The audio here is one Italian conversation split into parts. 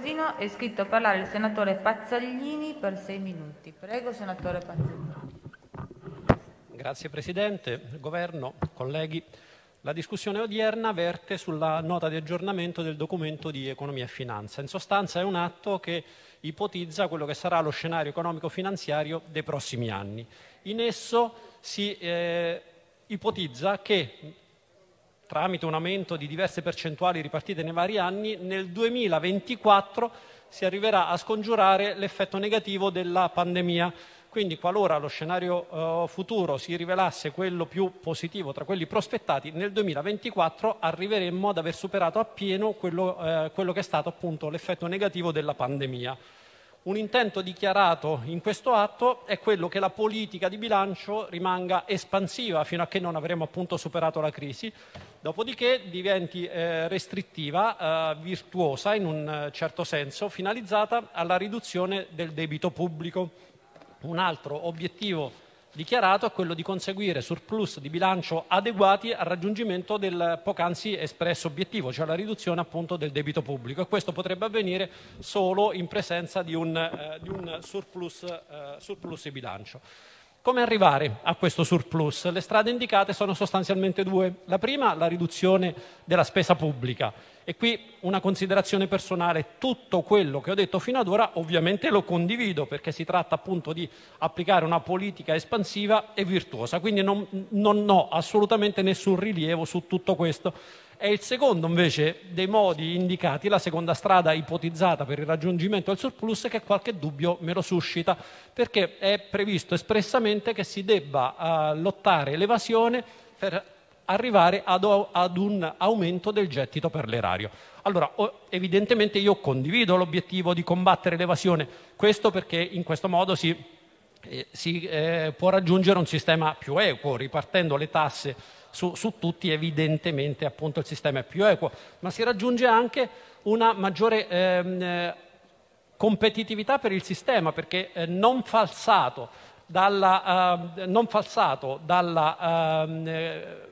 Marino è iscritto a parlare il senatore Pazzaglini per sei minuti. Prego, senatore Pazzaglini. Grazie Presidente, Governo, colleghi. La discussione odierna verte sulla nota di aggiornamento del documento di economia e finanza. In sostanza è un atto che ipotizza quello che sarà lo scenario economico-finanziario dei prossimi anni. In esso si eh, ipotizza che tramite un aumento di diverse percentuali ripartite nei vari anni, nel 2024 si arriverà a scongiurare l'effetto negativo della pandemia. Quindi qualora lo scenario eh, futuro si rivelasse quello più positivo tra quelli prospettati, nel 2024 arriveremmo ad aver superato appieno quello, eh, quello che è stato appunto l'effetto negativo della pandemia. Un intento dichiarato in questo atto è quello che la politica di bilancio rimanga espansiva fino a che non avremo appunto superato la crisi dopodiché diventi eh, restrittiva, eh, virtuosa in un eh, certo senso, finalizzata alla riduzione del debito pubblico. Un altro obiettivo dichiarato è quello di conseguire surplus di bilancio adeguati al raggiungimento del poc'anzi espresso obiettivo, cioè la riduzione appunto del debito pubblico e questo potrebbe avvenire solo in presenza di un, eh, di un surplus, eh, surplus di bilancio. Come arrivare a questo surplus? Le strade indicate sono sostanzialmente due. La prima, la riduzione della spesa pubblica. E qui una considerazione personale, tutto quello che ho detto fino ad ora ovviamente lo condivido perché si tratta appunto di applicare una politica espansiva e virtuosa, quindi non, non ho assolutamente nessun rilievo su tutto questo è il secondo invece dei modi indicati, la seconda strada ipotizzata per il raggiungimento del surplus che qualche dubbio me lo suscita, perché è previsto espressamente che si debba uh, lottare l'evasione per arrivare ad, ad, un aumento del gettito per l'erario. Allora, evidentemente io condivido l'obiettivo di combattere l'evasione, questo perché in questo modo si, eh, si eh, può raggiungere un sistema più equo, ripartendo le tasse su, su tutti evidentemente appunto, il sistema è più equo, ma si raggiunge anche una maggiore ehm, eh, competitività per il sistema perché eh, non falsato dalla, eh, non falsato dalla ehm, eh,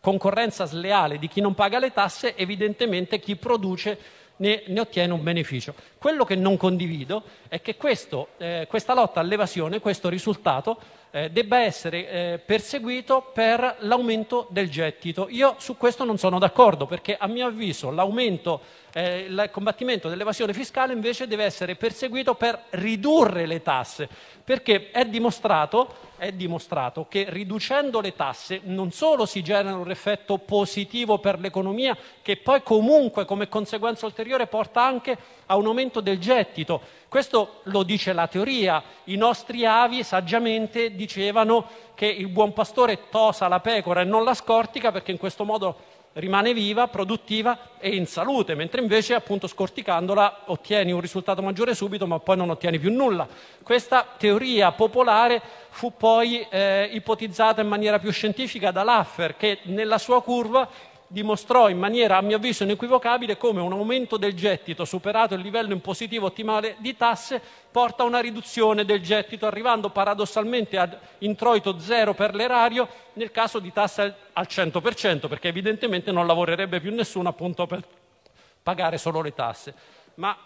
concorrenza sleale di chi non paga le tasse, evidentemente chi produce ne, ne ottiene un beneficio. Quello che non condivido è che questo, eh, questa lotta all'evasione, questo risultato, eh, debba essere eh, perseguito per l'aumento del gettito. Io su questo non sono d'accordo perché a mio avviso l'aumento, eh, il combattimento dell'evasione fiscale invece deve essere perseguito per ridurre le tasse, perché è dimostrato, è dimostrato che riducendo le tasse non solo si genera un effetto positivo per l'economia che poi comunque come conseguenza ulteriore superiore porta anche a un aumento del gettito. Questo lo dice la teoria. I nostri avi saggiamente dicevano che il buon pastore tosa la pecora e non la scortica perché in questo modo rimane viva, produttiva e in salute, mentre invece appunto scorticandola ottieni un risultato maggiore subito ma poi non ottieni più nulla. Questa teoria popolare fu poi eh, ipotizzata in maniera più scientifica da Laffer che nella sua curva dimostrò in maniera, a mio avviso, inequivocabile come un aumento del gettito, superato il livello impositivo ottimale di tasse, porta a una riduzione del gettito, arrivando paradossalmente ad introito zero per l'erario nel caso di tasse al 100%, perché evidentemente non lavorerebbe più nessuno appunto per pagare solo le tasse. Ma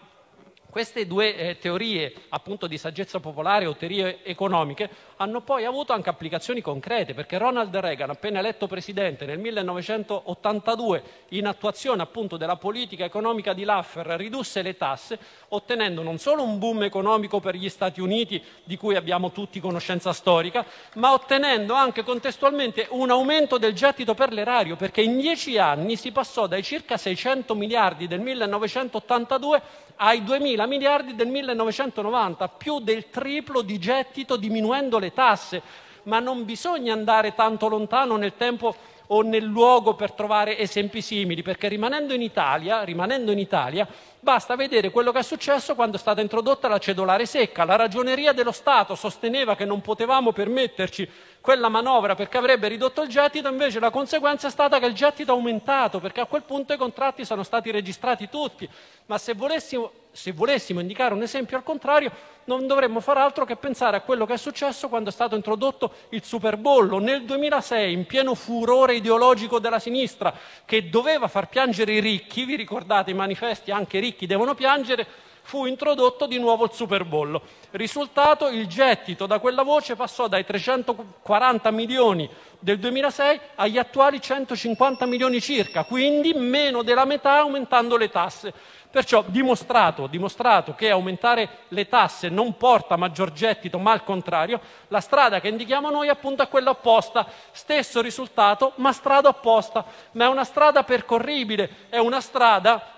queste due eh, teorie appunto di saggezza popolare o teorie economiche hanno poi avuto anche applicazioni concrete perché Ronald Reagan, appena eletto presidente nel 1982, in attuazione appunto della politica economica di Laffer, ridusse le tasse ottenendo non solo un boom economico per gli Stati Uniti di cui abbiamo tutti conoscenza storica, ma ottenendo anche contestualmente un aumento del gettito per l'erario perché in dieci anni si passò dai circa 600 miliardi del 1982 ai 2000 4.000 miliardi del 1990, più del triplo di gettito diminuendo le tasse, ma non bisogna andare tanto lontano nel tempo o nel luogo per trovare esempi simili, perché rimanendo in Italia, rimanendo in Italia Basta vedere quello che è successo quando è stata introdotta la cedolare secca. La ragioneria dello Stato sosteneva che non potevamo permetterci quella manovra perché avrebbe ridotto il gettito, invece la conseguenza è stata che il gettito è aumentato perché a quel punto i contratti sono stati registrati tutti. Ma se volessimo, se volessimo indicare un esempio al contrario, non dovremmo far altro che pensare a quello che è successo quando è stato introdotto il superbollo nel 2006, in pieno furore ideologico della sinistra, che doveva far piangere i ricchi. Vi ricordate i manifesti? Anche i ricchi devono piangere fu introdotto di nuovo il superbollo. Risultato, il gettito da quella voce passò dai 340 milioni del 2006 agli attuali 150 milioni circa, quindi meno della metà aumentando le tasse. Perciò dimostrato, dimostrato che aumentare le tasse non porta maggior gettito, ma al contrario, la strada che indichiamo noi appunto è quella opposta. Stesso risultato, ma strada opposta. Ma è una strada percorribile, è una strada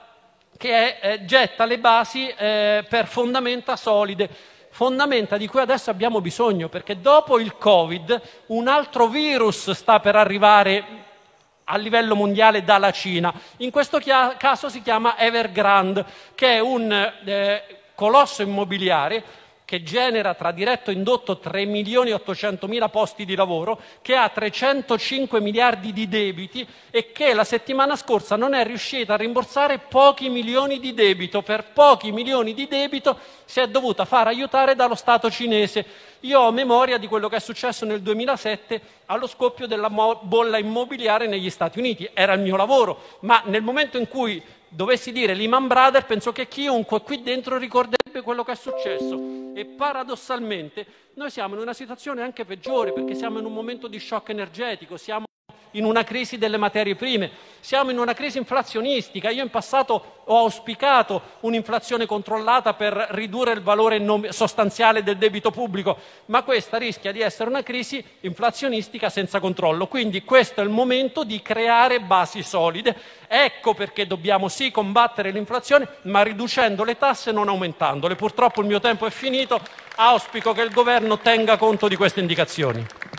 che è, eh, getta le basi eh, per fondamenta solide, fondamenta di cui adesso abbiamo bisogno, perché dopo il Covid un altro virus sta per arrivare a livello mondiale dalla Cina. In questo caso si chiama Evergrande, che è un eh, colosso immobiliare che genera tra diretto e indotto 3 milioni e mila posti di lavoro, che ha 305 miliardi di debiti e che la settimana scorsa non è riuscita a rimborsare pochi milioni di debito. Per pochi milioni di debito si è dovuta far aiutare dallo Stato cinese. Io ho memoria di quello che è successo nel 2007 allo scoppio della bolla immobiliare negli Stati Uniti. Era il mio lavoro, ma nel momento in cui dovessi dire Lehman Brothers, penso che chiunque qui dentro ricorderebbe quello che è successo. E paradossalmente noi siamo in una situazione anche peggiore perché siamo in un momento di shock energetico, siamo in una crisi delle materie prime, siamo in una crisi inflazionistica. Io in passato ho auspicato un'inflazione controllata per ridurre il valore sostanziale del debito pubblico, ma questa rischia di essere una crisi inflazionistica senza controllo. Quindi questo è il momento di creare basi solide. Ecco perché dobbiamo sì combattere l'inflazione, ma riducendo le tasse e non aumentandole. Purtroppo il mio tempo è finito. Auspico che il governo tenga conto di queste indicazioni.